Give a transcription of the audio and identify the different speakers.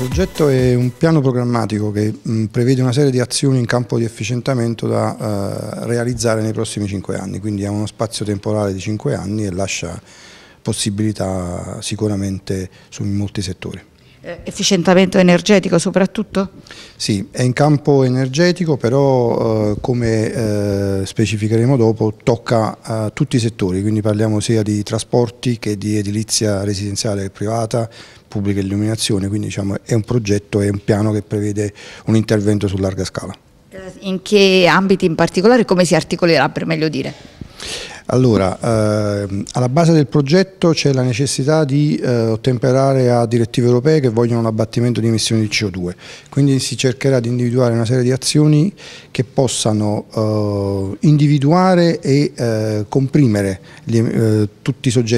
Speaker 1: Il progetto è un piano programmatico che mh, prevede una serie di azioni in campo di efficientamento da eh, realizzare nei prossimi 5 anni, quindi ha uno spazio temporale di 5 anni e lascia possibilità sicuramente su molti settori.
Speaker 2: Eh, efficientamento
Speaker 1: energetico soprattutto? Sì, è in campo energetico però eh, come eh, specificheremo dopo tocca eh, tutti i settori, quindi parliamo sia di trasporti che di edilizia residenziale e privata, pubblica illuminazione, quindi diciamo, è un progetto, è un piano che prevede un intervento su larga scala.
Speaker 3: Eh, in che ambiti in particolare, come si articolerà per meglio dire?
Speaker 1: Allora, ehm, alla base del progetto c'è la necessità di eh, ottemperare a direttive europee che vogliono un abbattimento di emissioni di CO2, quindi si cercherà di individuare una serie di azioni che possano eh, individuare e eh, comprimere gli, eh, tutti i soggetti